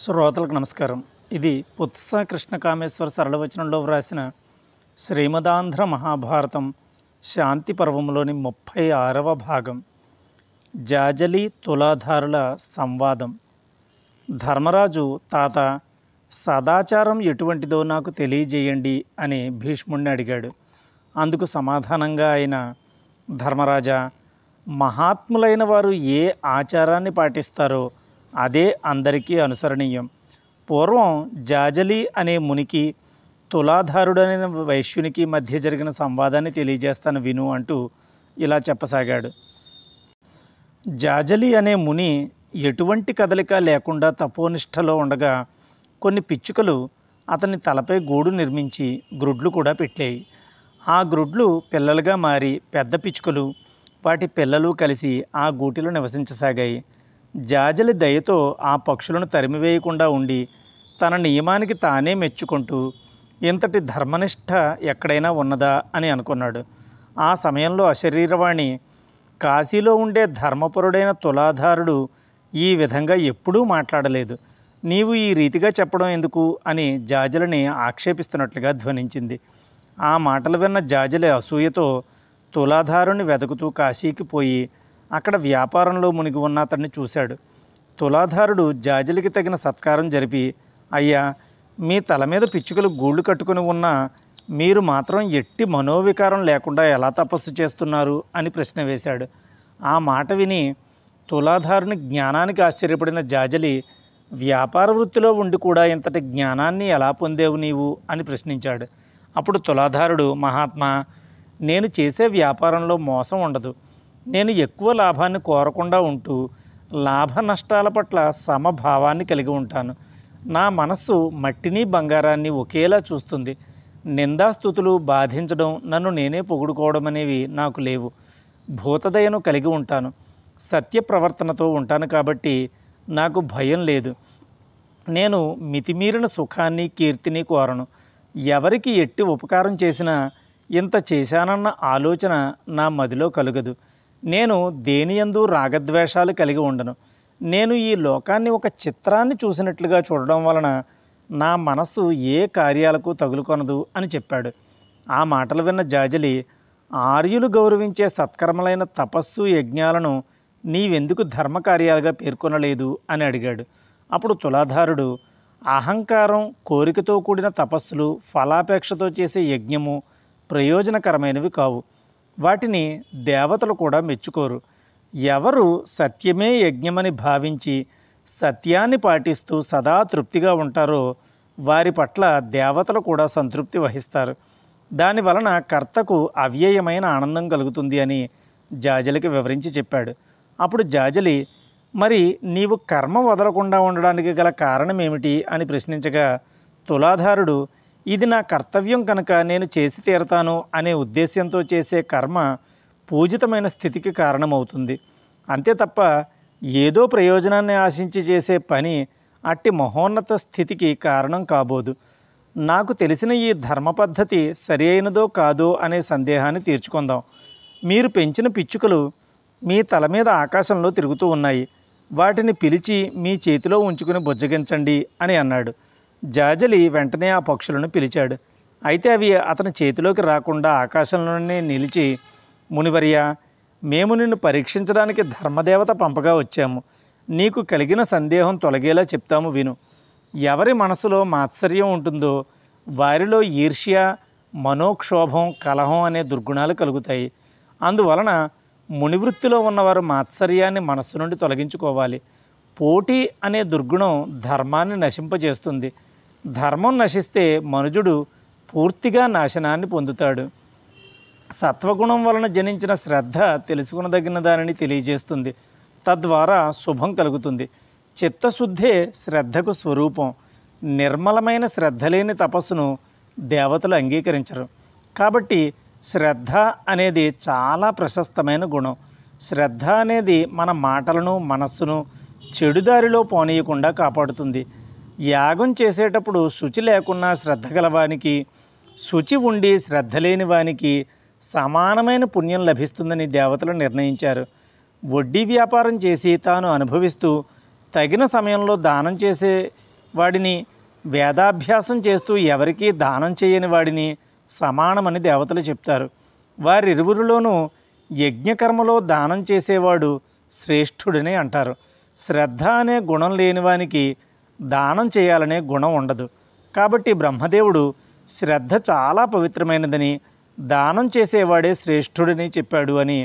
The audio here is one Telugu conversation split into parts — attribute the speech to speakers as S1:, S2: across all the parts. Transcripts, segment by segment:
S1: శ్రోతలకు నమస్కారం ఇది పుత్స కృష్ణకామేశ్వర సరళవచనంలో వ్రాసిన శ్రీమదాంధ్ర మహాభారతం శాంతి పర్వంలోని ముప్పై ఆరవ భాగం జాజలి తులాధారుల సంవాదం ధర్మరాజు తాత సదాచారం ఎటువంటిదో నాకు తెలియజేయండి అని భీష్ముడిని అడిగాడు అందుకు సమాధానంగా ఆయన ధర్మరాజా మహాత్ములైన వారు ఏ ఆచారాన్ని పాటిస్తారో అదే అందరికీ అనుసరణీయం పూర్వం జాజలి అనే మునికి తులాధారుడైన వైశ్యునికి మధ్య జరిగిన సంవాదాన్ని తెలియజేస్తాను విను అంటూ ఇలా చెప్పసాగాడు జాజలి అనే ముని ఎటువంటి కదలిక లేకుండా తపోనిష్టలో ఉండగా కొన్ని పిచ్చుకలు అతని తలపై గూడు నిర్మించి గ్రుడ్లు కూడా పెట్టాయి ఆ గ్రుడ్లు పిల్లలుగా మారి పెద్ద పిచ్చుకలు వాటి పిల్లలు కలిసి ఆ గూటిలో నివసించసాగాయి జాజలి దయతో ఆ పక్షులను తరిమివేయకుండా ఉండి తన నియమానికి తానే మెచ్చుకుంటూ ఇంతటి ధర్మనిష్ట ఎక్కడైనా ఉన్నదా అని అనుకున్నాడు ఆ సమయంలో అశరీరవాణి కాశీలో ఉండే ధర్మపురుడైన తులాధారుడు ఈ విధంగా ఎప్పుడూ మాట్లాడలేదు నీవు ఈ రీతిగా చెప్పడం ఎందుకు అని జాజలని ఆక్షేపిస్తున్నట్లుగా ధ్వనించింది ఆ మాటలు విన్న జాజలి అసూయతో తులాధారుని వెతుకుతూ కాశీకి పోయి అక్కడ వ్యాపారంలో మునిగి ఉన్న అతన్ని చూశాడు తులాధారుడు జాజిలికి తగిన సత్కారం జరిపి అయ్యా మీ తల మీద పిచ్చుకలు గూళ్ళు కట్టుకుని ఉన్న మీరు మాత్రం ఎట్టి మనోవికారం లేకుండా ఎలా తపస్సు చేస్తున్నారు అని ప్రశ్న వేశాడు ఆ మాట విని తులాధారుని జ్ఞానానికి ఆశ్చర్యపడిన జాజలి వ్యాపార వృత్తిలో ఉండి కూడా ఇంతటి జ్ఞానాన్ని ఎలా పొందేవు నీవు అని ప్రశ్నించాడు అప్పుడు తులాధారుడు మహాత్మా నేను చేసే వ్యాపారంలో మోసం ఉండదు నేను ఎక్కువ లాభాన్ని కోరకుండా ఉంటూ లాభ నష్టాల పట్ల సమభావాన్ని కలిగి ఉంటాను నా మనస్సు మట్టిని బంగారాన్ని ఒకేలా చూస్తుంది నిందాస్థుతులు బాధించడం నన్ను నేనే పొగుడుకోవడం అనేవి నాకు లేవు భూతదయను కలిగి ఉంటాను సత్య ప్రవర్తనతో ఉంటాను కాబట్టి నాకు భయం లేదు నేను మితిమీరిన సుఖాన్ని కీర్తిని కోరను ఎవరికి ఎట్టి ఉపకారం చేసినా ఇంత చేశానన్న ఆలోచన నా మదిలో కలుగదు నేను దేనియందు రాగద్వేషాలు కలిగి ఉండను నేను ఈ లోకాన్ని ఒక చిత్రాన్ని చూసినట్లుగా చూడడం వలన నా మనస్సు ఏ కార్యాలకు తగులుకొనదు అని చెప్పాడు ఆ మాటలు విన్న జాజలి ఆర్యులు గౌరవించే సత్కర్మలైన తపస్సు యజ్ఞాలను నీవెందుకు ధర్మకార్యాలుగా పేర్కొనలేదు అని అడిగాడు అప్పుడు తులాధారుడు అహంకారం కోరికతో కూడిన తపస్సులు ఫలాపేక్షతో చేసే యజ్ఞము ప్రయోజనకరమైనవి కావు వాటిని దేవతలు కూడా మెచ్చుకోరు ఎవరు సత్యమే యజ్ఞమని భావించి సత్యాన్ని పాటిస్తూ సదా తృప్తిగా ఉంటారో వారి పట్ల దేవతలు కూడా సంతృప్తి వహిస్తారు దాని వలన కర్తకు అవ్యయమైన ఆనందం కలుగుతుంది అని జాజలికి వివరించి చెప్పాడు అప్పుడు జాజలి మరి నీవు కర్మ వదలకుండా ఉండడానికి గల కారణం ఏమిటి అని ప్రశ్నించగా తులాధారుడు ఇది నా కర్తవ్యం కనుక నేను చేసి తీరతాను అనే ఉద్దేశ్యంతో చేసే కర్మ పూజితమైన స్థితికి కారణమవుతుంది అంతే తప్ప ఏదో ప్రయోజనాన్ని ఆశించి చేసే పని అట్టి మహోన్నత స్థితికి కారణం కాబోదు నాకు తెలిసిన ఈ ధర్మ పద్ధతి సరి అయినదో కాదో అనే సందేహాన్ని తీర్చుకుందాం మీరు పెంచిన పిచ్చుకలు మీ తల మీద ఆకాశంలో తిరుగుతూ ఉన్నాయి వాటిని పిలిచి మీ చేతిలో ఉంచుకుని బుజ్జగించండి అని అన్నాడు జాజలి వెంటనే ఆ పక్షులను పిలిచాడు అయితే అవి అతని చేతిలోకి రాకుండా ఆకాశంలోనే నిలిచి మునివర్య మేము నిన్ను పరీక్షించడానికి ధర్మదేవత పంపగా వచ్చాము నీకు కలిగిన సందేహం తొలగేలా చెప్తాము విను ఎవరి మనసులో మాత్సర్యం ఉంటుందో వారిలో ఈర్ష్య మనోక్షోభం కలహం అనే దుర్గుణాలు కలుగుతాయి అందువలన మునివృత్తిలో ఉన్నవారు మాత్సర్యాన్ని మనస్సు నుండి తొలగించుకోవాలి పోటీ అనే దుర్గుణం ధర్మాన్ని నశింపజేస్తుంది ధర్మం నశిస్తే మనుజుడు పూర్తిగా నాశనాన్ని పొందుతాడు సత్వగుణం వలన జనించిన శ్రద్ధ తెలుసుకునదగిన దానిని తెలియజేస్తుంది తద్వారా శుభం కలుగుతుంది చిత్తశుద్ధే శ్రద్ధకు స్వరూపం నిర్మలమైన శ్రద్ధ లేని తపస్సును దేవతలు అంగీకరించరు కాబట్టి శ్రద్ధ అనేది చాలా ప్రశస్తమైన గుణం శ్రద్ధ అనేది మన మాటలను మనస్సును చెడుదారిలో పోనీయకుండా కాపాడుతుంది యాగం చేసేటప్పుడు శుచి లేకున్నా శ్రద్ధ గలవానికి శుచి ఉండి శ్రద్ధ లేని వానికి సమానమైన పుణ్యం లభిస్తుందని దేవతలు నిర్ణయించారు వడ్డీ వ్యాపారం చేసి తాను అనుభవిస్తూ తగిన సమయంలో దానం చేసే వాడిని వేదాభ్యాసం చేస్తూ ఎవరికీ దానం చేయని వాడిని సమానమని దేవతలు చెప్తారు వారిరువురిలోనూ యజ్ఞకర్మలో దానం చేసేవాడు శ్రేష్ఠుడని అంటారు శ్రద్ధ అనే గుణం లేనివానికి దానం చేయాలనే గుణం ఉండదు కాబట్టి బ్రహ్మదేవుడు శ్రద్ధ చాలా పవిత్రమైనదని దానం చేసేవాడే శ్రేష్ఠుడని చెప్పాడు అని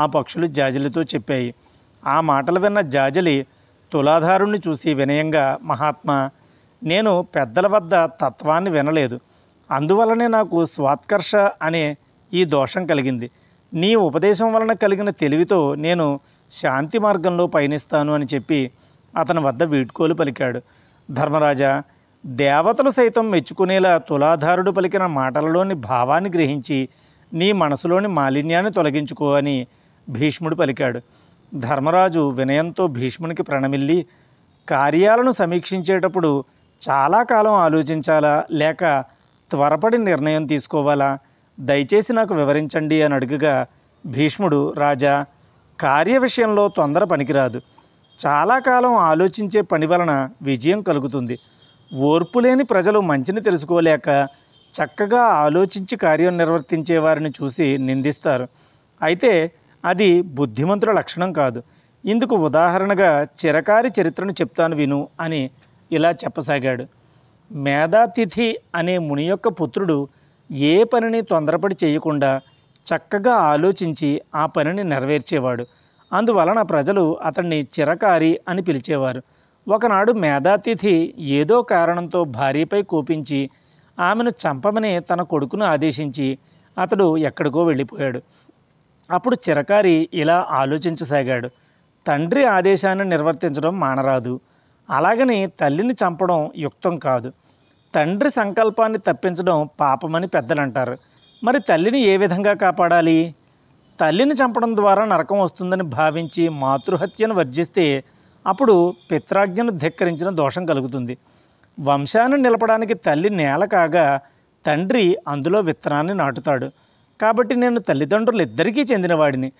S1: ఆ పక్షులు జాజలితో చెప్పాయి ఆ మాటలు విన్న జాజలి తులాధారుణ్ణి చూసి వినయంగా మహాత్మా నేను పెద్దల వద్ద తత్వాన్ని వినలేదు అందువలనే నాకు స్వాత్కర్ష అనే ఈ దోషం కలిగింది నీ ఉపదేశం వలన కలిగిన తెలివితో నేను శాంతి మార్గంలో పయనిస్తాను అని చెప్పి అతని వద్ద వీడ్కోలు పలికాడు ధర్మరాజా దేవతలు సైతం మెచ్చుకునేలా తులాధారుడు పలికిన మాటలలోని భావాన్ని గ్రహించి నీ మనసులోని మాలిన్యాన్ని తొలగించుకో అని భీష్ముడు పలికాడు ధర్మరాజు వినయంతో భీష్మునికి ప్రణమిల్లి కార్యాలను సమీక్షించేటప్పుడు చాలా కాలం ఆలోచించాలా లేక త్వరపడి నిర్ణయం తీసుకోవాలా దయచేసి నాకు వివరించండి అని అడుగుగా భీష్ముడు రాజా కార్య విషయంలో తొందర పనికిరాదు చాలా కాలం ఆలోచించే పని వలన విజయం కలుగుతుంది ఓర్పు లేని ప్రజలు మంచిని తెలుసుకోలేక చక్కగా ఆలోచించి కార్యం నిర్వర్తించే వారిని చూసి నిందిస్తారు అయితే అది బుద్ధిమంతుల లక్షణం కాదు ఇందుకు ఉదాహరణగా చిరకారి చరిత్రను చెప్తాను విను అని ఇలా చెప్పసాగాడు మేధాతిథి అనే ముని యొక్క పుత్రుడు ఏ పనిని తొందరపడి చేయకుండా చక్కగా ఆలోచించి ఆ పనిని నెరవేర్చేవాడు అందువలన ప్రజలు అతన్ని చిరకారి అని పిలిచేవారు ఒకనాడు మేధాతిథి ఏదో కారణంతో భార్యపై కోపించి ఆమెను చంపమని తన కొడుకును ఆదేశించి అతడు ఎక్కడికో వెళ్ళిపోయాడు అప్పుడు చిరకారి ఇలా ఆలోచించసాగాడు తండ్రి ఆదేశాన్ని నిర్వర్తించడం మానరాదు అలాగని తల్లిని చంపడం యుక్తం కాదు తండ్రి సంకల్పాన్ని తప్పించడం పాపమని పెద్దలంటారు మరి తల్లిని ఏ విధంగా కాపాడాలి తల్లిని చంపడం ద్వారా నరకం వస్తుందని భావించి మాతృహత్యను వర్జిస్తే అప్పుడు పిత్రాజ్ఞను ధిక్కరించిన దోషం కలుగుతుంది వంశాన్ని నిలపడానికి తల్లి నేల కాగా తండ్రి అందులో విత్తనాన్ని నాటుతాడు కాబట్టి నేను తల్లిదండ్రులు ఇద్దరికీ చెందినవాడిని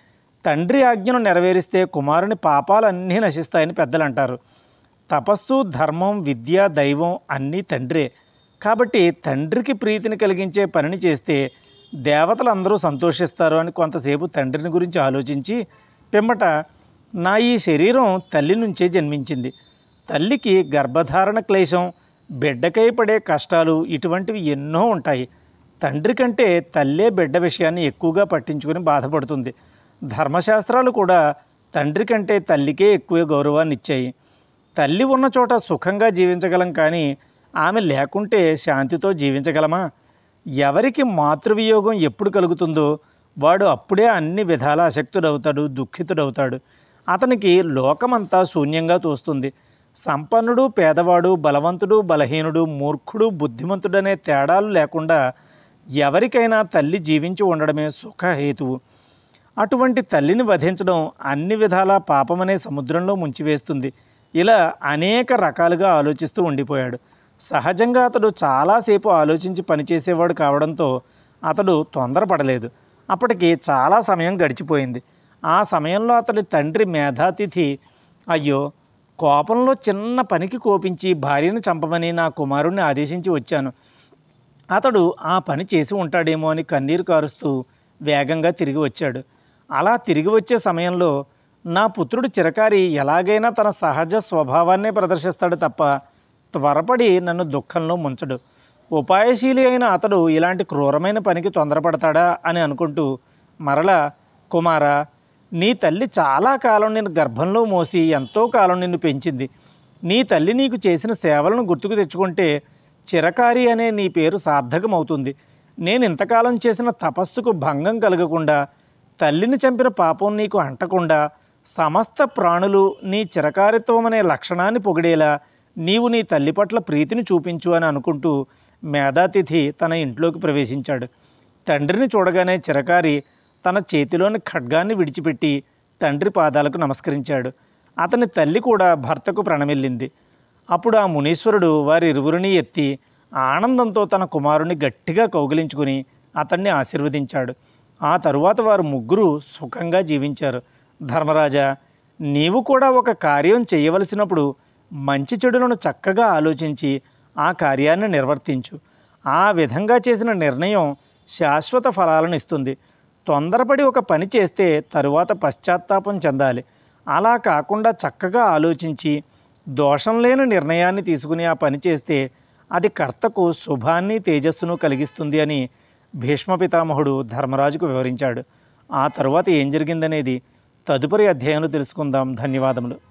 S1: తండ్రి ఆజ్ఞను నెరవేరిస్తే కుమారుని పాపాలన్నీ నశిస్తాయని పెద్దలు అంటారు తపస్సు ధర్మం విద్య దైవం అన్నీ తండ్రే కాబట్టి తండ్రికి ప్రీతిని కలిగించే పనిని చేస్తే దేవతలు అందరూ సంతోషిస్తారు అని కొంతసేపు తండ్రిని గురించి ఆలోచించి పిమ్మట నా ఈ శరీరం తల్లి నుంచే జన్మించింది తల్లికి గర్భధారణ క్లేశం బిడ్డకై పడే కష్టాలు ఇటువంటివి ఎన్నో ఉంటాయి తండ్రి కంటే తల్లే బిడ్డ విషయాన్ని ఎక్కువగా పట్టించుకుని బాధపడుతుంది ధర్మశాస్త్రాలు కూడా తండ్రి కంటే తల్లికే ఎక్కువ గౌరవాన్ని ఇచ్చాయి తల్లి ఉన్న చోట సుఖంగా జీవించగలం కానీ ఆమె లేకుంటే శాంతితో జీవించగలమా ఎవరికి మాతృవియోగం ఎప్పుడు కలుగుతుందో వాడు అప్పుడే అన్ని విధాల అశక్తుడవుతాడు దుఃఖితుడవుతాడు అతనికి లోకమంతా శూన్యంగా తోస్తుంది సంపన్నుడు పేదవాడు బలవంతుడు బలహీనుడు మూర్ఖుడు బుద్ధిమంతుడనే తేడాలు లేకుండా ఎవరికైనా తల్లి జీవించి ఉండడమే సుఖహేతువు అటువంటి తల్లిని వధించడం అన్ని విధాలా పాపమనే సముద్రంలో ముంచివేస్తుంది ఇలా అనేక రకాలుగా ఆలోచిస్తూ ఉండిపోయాడు సహజంగా అతడు చాలాసేపు ఆలోచించి పనిచేసేవాడు కావడంతో అతడు తొందరపడలేదు అప్పటికి చాలా సమయం గడిచిపోయింది ఆ సమయంలో అతడి తండ్రి మేధాతిథి అయ్యో కోపంలో చిన్న పనికి కోపించి భార్యను చంపమని నా కుమారుణ్ణి ఆదేశించి వచ్చాను అతడు ఆ పని చేసి ఉంటాడేమో అని కన్నీరు కారుస్తూ వేగంగా తిరిగి వచ్చాడు అలా తిరిగి వచ్చే సమయంలో నా పుత్రుడు చిరకారి ఎలాగైనా తన సహజ స్వభావాన్నే ప్రదర్శిస్తాడు తప్ప త్వరపడి నన్ను దుఃఖంలో ముంచడు ఉపాయశీలి అయిన అతడు ఇలాంటి క్రూరమైన పనికి తొందరపడతాడా అని అనుకుంటూ మరల కుమార నీ తల్లి చాలా కాలం నేను గర్భంలో మోసి ఎంతో కాలం నిన్ను పెంచింది నీ తల్లి నీకు చేసిన సేవలను గుర్తుకు తెచ్చుకుంటే చిరకారి అనే నీ పేరు సార్థకమవుతుంది నేను ఇంతకాలం చేసిన తపస్సుకు భంగం కలగకుండా తల్లిని చంపిన పాపం నీకు అంటకుండా సమస్త ప్రాణులు నీ చిరకారిత్వం అనే లక్షణాన్ని పొగిడేలా నీవు నీ తల్లి పట్ల ప్రీతిని చూపించు అని అనుకుంటూ మేధాతిథి తన ఇంట్లోకి ప్రవేశించాడు తండ్రిని చూడగానే చిరకారి తన చేతిలోని ఖడ్గాన్ని విడిచిపెట్టి తండ్రి పాదాలకు నమస్కరించాడు అతని తల్లి కూడా భర్తకు ప్రణమిల్లింది అప్పుడు ఆ మునీశ్వరుడు వారిరువురిని ఎత్తి ఆనందంతో తన కుమారుని గట్టిగా కౌగిలించుకుని అతన్ని ఆశీర్వదించాడు ఆ తరువాత వారు ముగ్గురు సుఖంగా జీవించారు ధర్మరాజా నీవు కూడా ఒక కార్యం చేయవలసినప్పుడు మంచి చెడులను చక్కగా ఆలోచించి ఆ కార్యాన్ని నిర్వర్తించు ఆ విధంగా చేసిన నిర్ణయం శాశ్వత ఫలాలను ఇస్తుంది తొందరపడి ఒక పని చేస్తే తరువాత పశ్చాత్తాపం చెందాలి అలా కాకుండా చక్కగా ఆలోచించి దోషం లేని నిర్ణయాన్ని తీసుకుని ఆ పని చేస్తే అది కర్తకు శుభాన్ని తేజస్సును కలిగిస్తుంది అని భీష్మ పితామహుడు ధర్మరాజుకు వివరించాడు ఆ తరువాత ఏం జరిగిందనేది తదుపరి అధ్యయనం తెలుసుకుందాం ధన్యవాదములు